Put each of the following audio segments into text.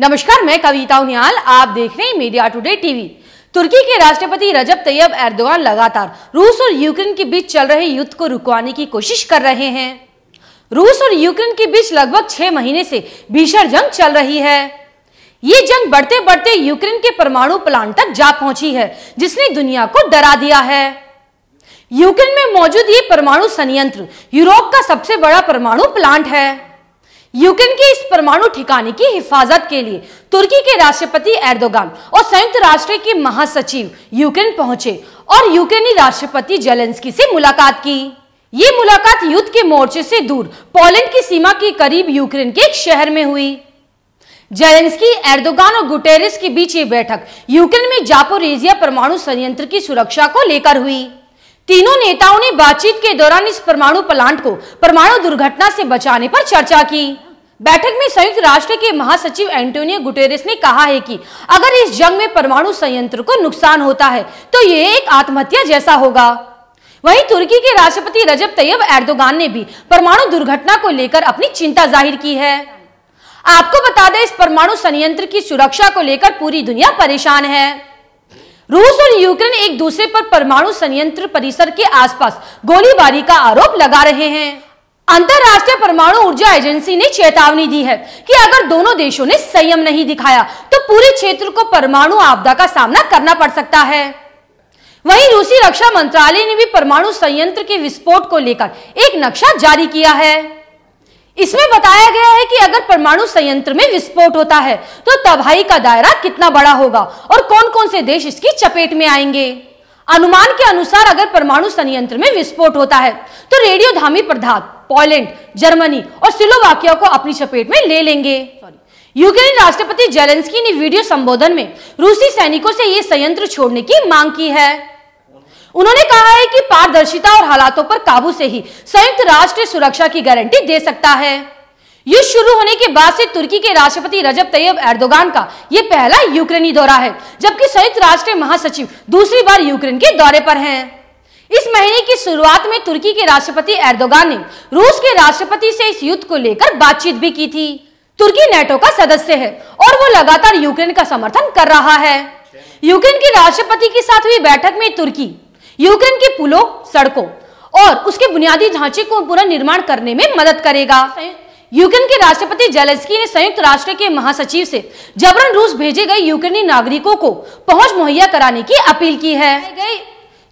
नमस्कार मैं कविता उनियाल आप देख रहे हैं मीडिया टुडे टीवी तुर्की के राष्ट्रपति रजब तैयब एर्दोगान लगातार रूस और यूक्रेन के बीच चल रहे युद्ध को रुकवाने की कोशिश कर रहे हैं रूस और यूक्रेन के बीच लगभग छह महीने से भीषण जंग चल रही है ये जंग बढ़ते बढ़ते यूक्रेन के परमाणु प्लांट तक जा पहुंची है जिसने दुनिया को डरा दिया है यूक्रेन में मौजूद ये परमाणु संयंत्र यूरोप का सबसे बड़ा परमाणु प्लांट है यूक्रेन के इस परमाणु ठिकाने की हिफाजत के लिए तुर्की के राष्ट्रपति एर्दोगान और संयुक्त राष्ट्र के महासचिव यूक्रेन पहुंचे और यूक्रेनी राष्ट्रपति जेलेंस्की से मुलाकात की ये मुलाकात युद्ध के मोर्चे से दूर पोलैंड की सीमा के करीब यूक्रेन के एक शहर में हुई जेलेंस्की एर्दोगान और गुटेरिस के बीच ये बैठक यूक्रेन में जापोरेजिया परमाणु संयंत्र की सुरक्षा को लेकर हुई तीनों नेताओं ने बातचीत के दौरान इस परमाणु प्लांट को परमाणु दुर्घटना से बचाने पर चर्चा की बैठक में संयुक्त राष्ट्र के महासचिव एंटोनियो गुटेरेस ने कहा है कि अगर इस जंग में परमाणु संयंत्र को नुकसान होता है तो ये एक आत्महत्या जैसा होगा वहीं तुर्की के राष्ट्रपति रजब तैयब एर्दोगान ने भी परमाणु दुर्घटना को लेकर अपनी चिंता जाहिर की है आपको बता दें इस परमाणु संयंत्र की सुरक्षा को लेकर पूरी दुनिया परेशान है रूस और यूक्रेन एक दूसरे पर परमाणु संयंत्र परिसर के आसपास गोलीबारी का आरोप लगा रहे हैं अंतर्राष्ट्रीय परमाणु ऊर्जा एजेंसी ने चेतावनी दी है कि अगर दोनों देशों ने संयम नहीं दिखाया तो पूरे क्षेत्र को परमाणु आपदा का सामना करना पड़ सकता है वहीं रूसी रक्षा मंत्रालय ने भी परमाणु संयंत्र के विस्फोट को लेकर एक नक्शा जारी किया है इसमें बताया गया है कि अगर परमाणु संयंत्र में विस्फोट होता है तो तबाही का दायरा कितना बड़ा होगा और कौन कौन से देश इसकी चपेट में आएंगे अनुमान के अनुसार अगर परमाणु संयंत्र में विस्फोट होता है तो रेडियोधामी पदार्थ पोलैंड जर्मनी और सिलोवाकिया को अपनी चपेट में ले लेंगे यूक्रेन राष्ट्रपति जेलेंस्की ने वीडियो संबोधन में रूसी सैनिकों से ये संयंत्र छोड़ने की मांग की है उन्होंने कहा है कि पारदर्शिता और हालातों पर काबू से ही संयुक्त राष्ट्र सुरक्षा की गारंटी दे सकता है युद्ध शुरू होने के बाद से तुर्की के राष्ट्रपति रजब तैयब एर्दोगान का यह पहला यूक्रेनी दौरा है जबकि संयुक्त राष्ट्र महासचिव दूसरी बार यूक्रेन के दौरे पर हैं इस महीने की शुरुआत में तुर्की के राष्ट्रपति एर्दोगान ने रूस के राष्ट्रपति से इस युद्ध को लेकर बातचीत भी की थी तुर्की नेटो का सदस्य है और वो लगातार यूक्रेन का समर्थन कर रहा है यूक्रेन के राष्ट्रपति के साथ हुई बैठक में तुर्की यूक्रेन के पुलों सड़कों और उसके बुनियादी ढांचे को पुनर्निर्माण करने में मदद करेगा यूक्रेन के राष्ट्रपति जेलेंस्की ने संयुक्त राष्ट्र के महासचिव से जबरन रूस भेजे गए यूक्रेनी नागरिकों को पहुंच मुहैया कराने की अपील की है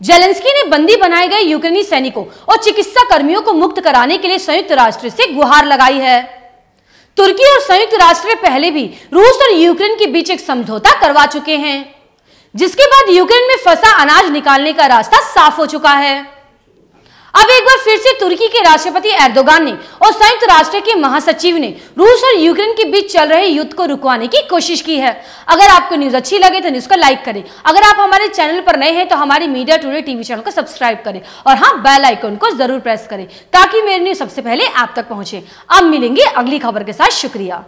जेलेंस्की ने बंदी बनाए गए यूक्रेनी सैनिकों और चिकित्सा कर्मियों को मुक्त कराने के लिए संयुक्त राष्ट्र से गुहार लगाई है तुर्की और संयुक्त राष्ट्र पहले भी रूस और यूक्रेन के बीच एक समझौता करवा चुके हैं जिसके बाद यूक्रेन में फंसा अनाज निकालने का रास्ता साफ हो चुका है अब एक बार फिर से तुर्की के राष्ट्रपति एर्दोगान ने और संयुक्त राष्ट्र के महासचिव ने रूस और यूक्रेन के बीच चल रहे युद्ध को रुकवाने की कोशिश की है अगर आपको न्यूज अच्छी लगे तो न्यूज को लाइक करें अगर आप हमारे चैनल पर नए हैं तो हमारे मीडिया टूडे टीवी चैनल को सब्सक्राइब करें और हाँ बेल आइकोन को जरूर प्रेस करें ताकि मेरी न्यूज सबसे पहले आप तक पहुंचे अब मिलेंगे अगली खबर के साथ शुक्रिया